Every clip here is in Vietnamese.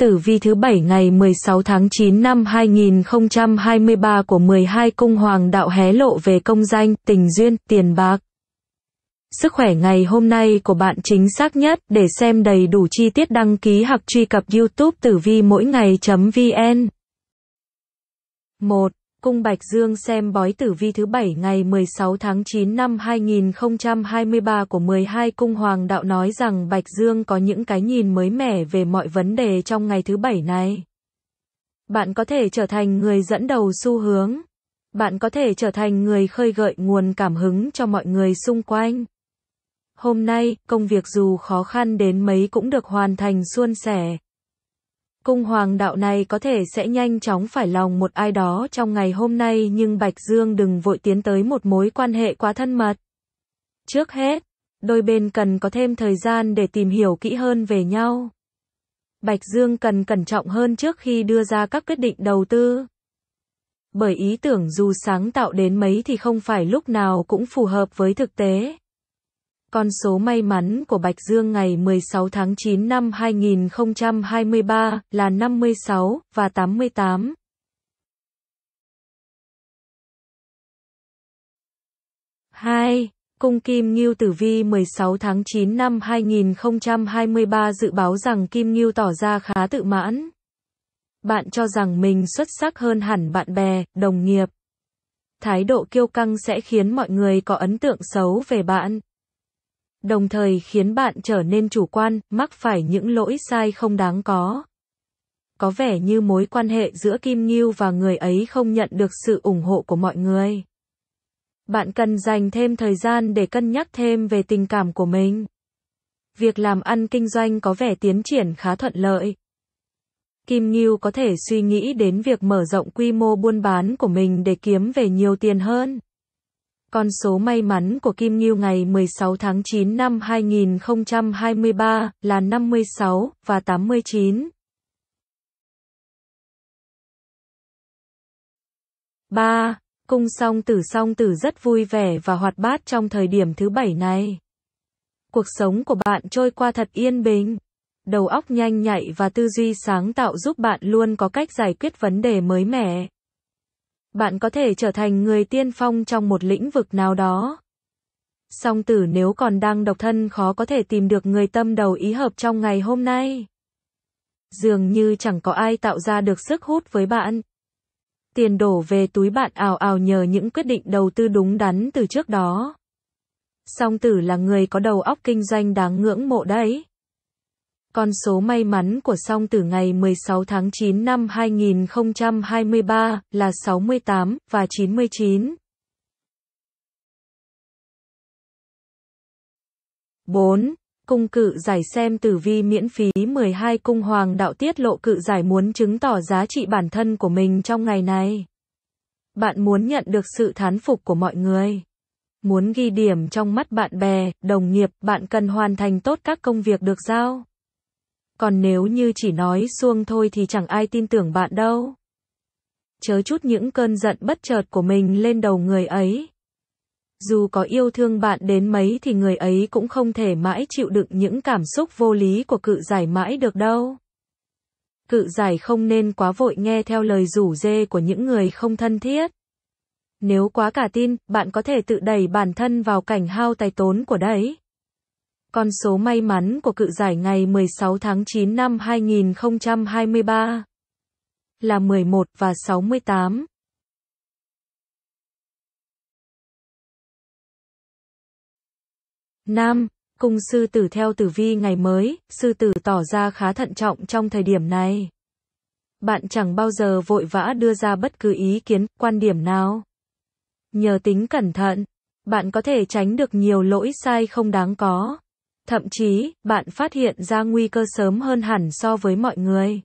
Tử vi thứ bảy ngày 16 tháng 9 năm 2023 của 12 cung hoàng đạo hé lộ về công danh, tình duyên, tiền bạc. Sức khỏe ngày hôm nay của bạn chính xác nhất để xem đầy đủ chi tiết đăng ký hoặc truy cập youtube tử vi mỗi ngày.vn 1. Cung Bạch Dương xem bói tử vi thứ bảy ngày 16 tháng 9 năm 2023 của 12 cung hoàng đạo nói rằng Bạch Dương có những cái nhìn mới mẻ về mọi vấn đề trong ngày thứ bảy này. Bạn có thể trở thành người dẫn đầu xu hướng. Bạn có thể trở thành người khơi gợi nguồn cảm hứng cho mọi người xung quanh. Hôm nay, công việc dù khó khăn đến mấy cũng được hoàn thành suôn sẻ, Cung hoàng đạo này có thể sẽ nhanh chóng phải lòng một ai đó trong ngày hôm nay nhưng Bạch Dương đừng vội tiến tới một mối quan hệ quá thân mật. Trước hết, đôi bên cần có thêm thời gian để tìm hiểu kỹ hơn về nhau. Bạch Dương cần cẩn trọng hơn trước khi đưa ra các quyết định đầu tư. Bởi ý tưởng dù sáng tạo đến mấy thì không phải lúc nào cũng phù hợp với thực tế. Con số may mắn của Bạch Dương ngày 16 tháng 9 năm 2023 là 56 và 88. hai Cung Kim Ngưu Tử Vi 16 tháng 9 năm 2023 dự báo rằng Kim Ngưu tỏ ra khá tự mãn. Bạn cho rằng mình xuất sắc hơn hẳn bạn bè, đồng nghiệp. Thái độ kiêu căng sẽ khiến mọi người có ấn tượng xấu về bạn đồng thời khiến bạn trở nên chủ quan, mắc phải những lỗi sai không đáng có. Có vẻ như mối quan hệ giữa Kim Ngưu và người ấy không nhận được sự ủng hộ của mọi người. Bạn cần dành thêm thời gian để cân nhắc thêm về tình cảm của mình. Việc làm ăn kinh doanh có vẻ tiến triển khá thuận lợi. Kim Ngưu có thể suy nghĩ đến việc mở rộng quy mô buôn bán của mình để kiếm về nhiều tiền hơn. Con số may mắn của Kim Ngưu ngày 16 tháng 9 năm 2023 là 56 và 89. 3. Cung song tử song tử rất vui vẻ và hoạt bát trong thời điểm thứ bảy này. Cuộc sống của bạn trôi qua thật yên bình. Đầu óc nhanh nhạy và tư duy sáng tạo giúp bạn luôn có cách giải quyết vấn đề mới mẻ bạn có thể trở thành người tiên phong trong một lĩnh vực nào đó. Song tử nếu còn đang độc thân khó có thể tìm được người tâm đầu ý hợp trong ngày hôm nay. Dường như chẳng có ai tạo ra được sức hút với bạn. Tiền đổ về túi bạn ảo ảo nhờ những quyết định đầu tư đúng đắn từ trước đó. Song tử là người có đầu óc kinh doanh đáng ngưỡng mộ đấy. Con số may mắn của song từ ngày 16 tháng 9 năm 2023 là 68 và 99. 4. Cung cự giải xem tử vi miễn phí 12 cung hoàng đạo tiết lộ cự giải muốn chứng tỏ giá trị bản thân của mình trong ngày này. Bạn muốn nhận được sự thán phục của mọi người. Muốn ghi điểm trong mắt bạn bè, đồng nghiệp, bạn cần hoàn thành tốt các công việc được giao. Còn nếu như chỉ nói xuông thôi thì chẳng ai tin tưởng bạn đâu. Chớ chút những cơn giận bất chợt của mình lên đầu người ấy. Dù có yêu thương bạn đến mấy thì người ấy cũng không thể mãi chịu đựng những cảm xúc vô lý của cự giải mãi được đâu. Cự giải không nên quá vội nghe theo lời rủ dê của những người không thân thiết. Nếu quá cả tin, bạn có thể tự đẩy bản thân vào cảnh hao tài tốn của đấy. Con số may mắn của cự giải ngày 16 tháng 9 năm 2023 là 11 và 68. Nam, cung sư tử theo tử vi ngày mới, sư tử tỏ ra khá thận trọng trong thời điểm này. Bạn chẳng bao giờ vội vã đưa ra bất cứ ý kiến, quan điểm nào. Nhờ tính cẩn thận, bạn có thể tránh được nhiều lỗi sai không đáng có. Thậm chí, bạn phát hiện ra nguy cơ sớm hơn hẳn so với mọi người.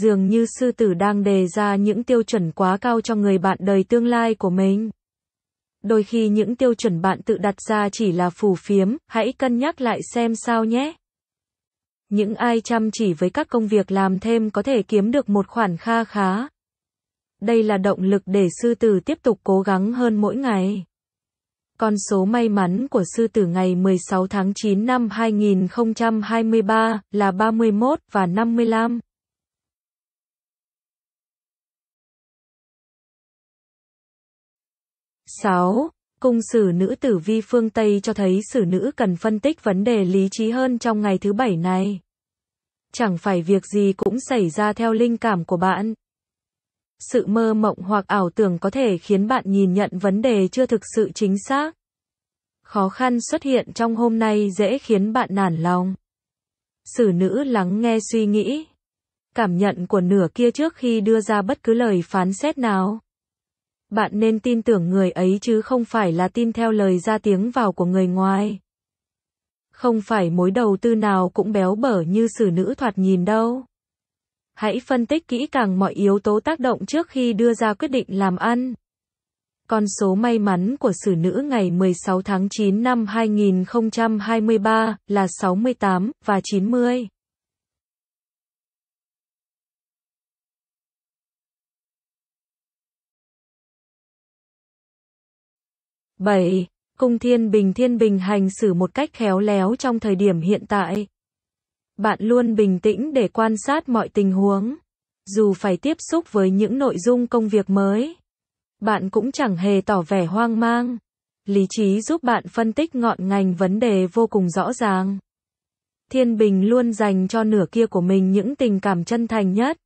Dường như sư tử đang đề ra những tiêu chuẩn quá cao cho người bạn đời tương lai của mình. Đôi khi những tiêu chuẩn bạn tự đặt ra chỉ là phù phiếm, hãy cân nhắc lại xem sao nhé. Những ai chăm chỉ với các công việc làm thêm có thể kiếm được một khoản kha khá. Đây là động lực để sư tử tiếp tục cố gắng hơn mỗi ngày. Con số may mắn của sư tử ngày 16 tháng 9 năm 2023 là 31 và 55. sáu Cung sử nữ tử vi phương Tây cho thấy sử nữ cần phân tích vấn đề lý trí hơn trong ngày thứ bảy này. Chẳng phải việc gì cũng xảy ra theo linh cảm của bạn, sự mơ mộng hoặc ảo tưởng có thể khiến bạn nhìn nhận vấn đề chưa thực sự chính xác. Khó khăn xuất hiện trong hôm nay dễ khiến bạn nản lòng. Sử nữ lắng nghe suy nghĩ, cảm nhận của nửa kia trước khi đưa ra bất cứ lời phán xét nào. Bạn nên tin tưởng người ấy chứ không phải là tin theo lời ra tiếng vào của người ngoài. Không phải mối đầu tư nào cũng béo bở như sử nữ thoạt nhìn đâu. Hãy phân tích kỹ càng mọi yếu tố tác động trước khi đưa ra quyết định làm ăn. Con số may mắn của xử nữ ngày 16 tháng 9 năm 2023 là 68 và 90. bảy Cung thiên bình thiên bình hành xử một cách khéo léo trong thời điểm hiện tại. Bạn luôn bình tĩnh để quan sát mọi tình huống. Dù phải tiếp xúc với những nội dung công việc mới, bạn cũng chẳng hề tỏ vẻ hoang mang. Lý trí giúp bạn phân tích ngọn ngành vấn đề vô cùng rõ ràng. Thiên Bình luôn dành cho nửa kia của mình những tình cảm chân thành nhất.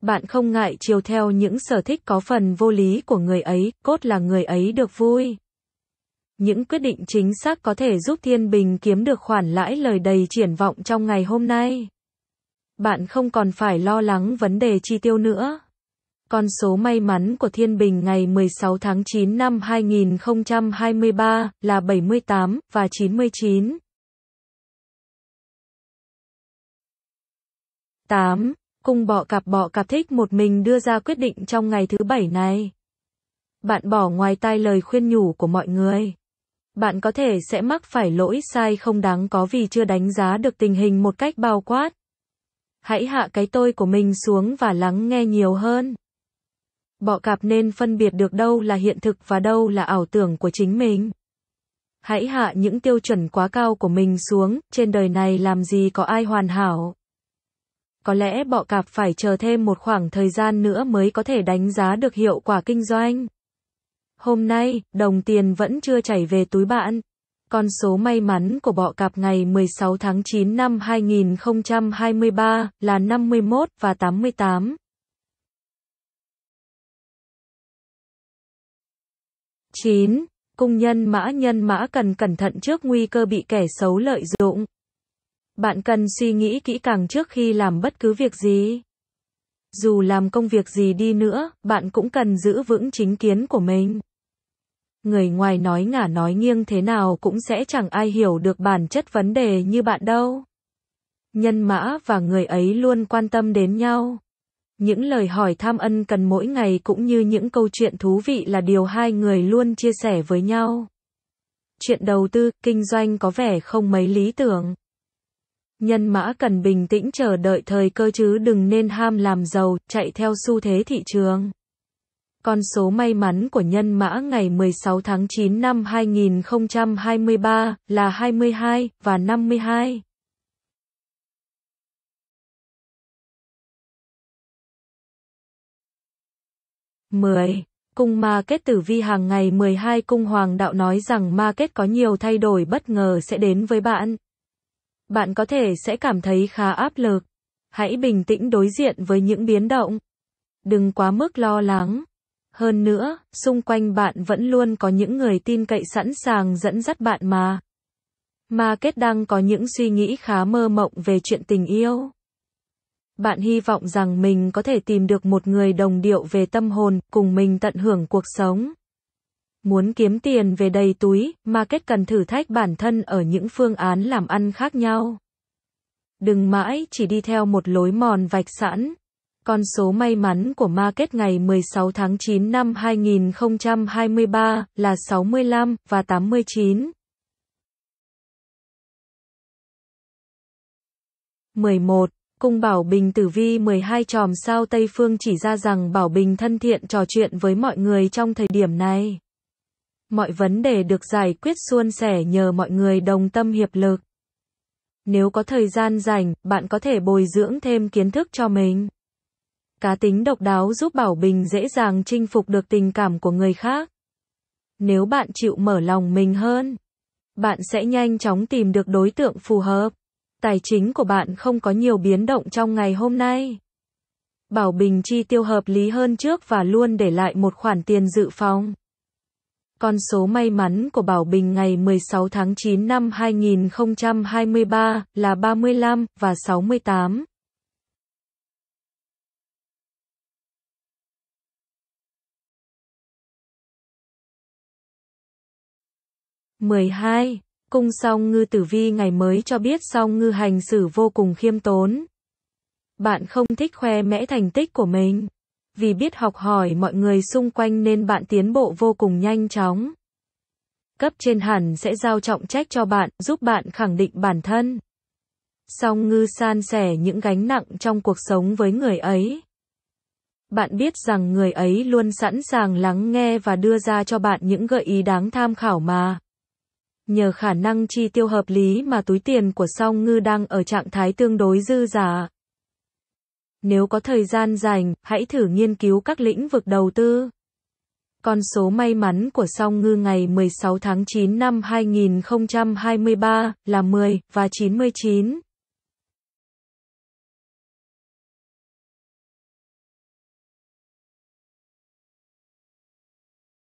Bạn không ngại chiều theo những sở thích có phần vô lý của người ấy, cốt là người ấy được vui. Những quyết định chính xác có thể giúp Thiên Bình kiếm được khoản lãi lời đầy triển vọng trong ngày hôm nay. Bạn không còn phải lo lắng vấn đề chi tiêu nữa. Con số may mắn của Thiên Bình ngày 16 tháng 9 năm 2023 là 78 và 99. 8. Cung bọ cạp bọ cạp thích một mình đưa ra quyết định trong ngày thứ bảy này. Bạn bỏ ngoài tai lời khuyên nhủ của mọi người bạn có thể sẽ mắc phải lỗi sai không đáng có vì chưa đánh giá được tình hình một cách bao quát. Hãy hạ cái tôi của mình xuống và lắng nghe nhiều hơn. Bọ cạp nên phân biệt được đâu là hiện thực và đâu là ảo tưởng của chính mình. Hãy hạ những tiêu chuẩn quá cao của mình xuống, trên đời này làm gì có ai hoàn hảo. Có lẽ bọ cạp phải chờ thêm một khoảng thời gian nữa mới có thể đánh giá được hiệu quả kinh doanh. Hôm nay, đồng tiền vẫn chưa chảy về túi bạn. Con số may mắn của bọ cạp ngày 16 tháng 9 năm 2023 là 51 và 88. chín Cung nhân mã nhân mã cần cẩn thận trước nguy cơ bị kẻ xấu lợi dụng. Bạn cần suy nghĩ kỹ càng trước khi làm bất cứ việc gì. Dù làm công việc gì đi nữa, bạn cũng cần giữ vững chính kiến của mình. Người ngoài nói ngả nói nghiêng thế nào cũng sẽ chẳng ai hiểu được bản chất vấn đề như bạn đâu. Nhân mã và người ấy luôn quan tâm đến nhau. Những lời hỏi tham ân cần mỗi ngày cũng như những câu chuyện thú vị là điều hai người luôn chia sẻ với nhau. Chuyện đầu tư, kinh doanh có vẻ không mấy lý tưởng. Nhân mã cần bình tĩnh chờ đợi thời cơ chứ đừng nên ham làm giàu, chạy theo xu thế thị trường. Con số may mắn của nhân mã ngày 16 tháng 9 năm 2023 là 22 và 52. mười Cung ma kết tử vi hàng ngày 12 cung hoàng đạo nói rằng ma kết có nhiều thay đổi bất ngờ sẽ đến với bạn. Bạn có thể sẽ cảm thấy khá áp lực. Hãy bình tĩnh đối diện với những biến động. Đừng quá mức lo lắng. Hơn nữa, xung quanh bạn vẫn luôn có những người tin cậy sẵn sàng dẫn dắt bạn mà. Mà kết đang có những suy nghĩ khá mơ mộng về chuyện tình yêu. Bạn hy vọng rằng mình có thể tìm được một người đồng điệu về tâm hồn, cùng mình tận hưởng cuộc sống. Muốn kiếm tiền về đầy túi, mà kết cần thử thách bản thân ở những phương án làm ăn khác nhau. Đừng mãi chỉ đi theo một lối mòn vạch sẵn, con số may mắn của market ngày 16 tháng 9 năm 2023 là 65 và 89. 11. Cung Bảo Bình Tử Vi 12 tròm sao Tây Phương chỉ ra rằng Bảo Bình thân thiện trò chuyện với mọi người trong thời điểm này. Mọi vấn đề được giải quyết suôn sẻ nhờ mọi người đồng tâm hiệp lực. Nếu có thời gian rảnh, bạn có thể bồi dưỡng thêm kiến thức cho mình cá tính độc đáo giúp Bảo Bình dễ dàng chinh phục được tình cảm của người khác. Nếu bạn chịu mở lòng mình hơn, bạn sẽ nhanh chóng tìm được đối tượng phù hợp. Tài chính của bạn không có nhiều biến động trong ngày hôm nay. Bảo Bình chi tiêu hợp lý hơn trước và luôn để lại một khoản tiền dự phòng. Con số may mắn của Bảo Bình ngày 16 tháng 9 năm 2023 là 35 và 68. 12. Cung song ngư tử vi ngày mới cho biết song ngư hành xử vô cùng khiêm tốn. Bạn không thích khoe mẽ thành tích của mình. Vì biết học hỏi mọi người xung quanh nên bạn tiến bộ vô cùng nhanh chóng. Cấp trên hẳn sẽ giao trọng trách cho bạn, giúp bạn khẳng định bản thân. Song ngư san sẻ những gánh nặng trong cuộc sống với người ấy. Bạn biết rằng người ấy luôn sẵn sàng lắng nghe và đưa ra cho bạn những gợi ý đáng tham khảo mà nhờ khả năng chi tiêu hợp lý mà túi tiền của song ngư đang ở trạng thái tương đối dư giả. Nếu có thời gian dành, hãy thử nghiên cứu các lĩnh vực đầu tư. Con số may mắn của song ngư ngày 16 tháng 9 năm 2023 là 10 và 99.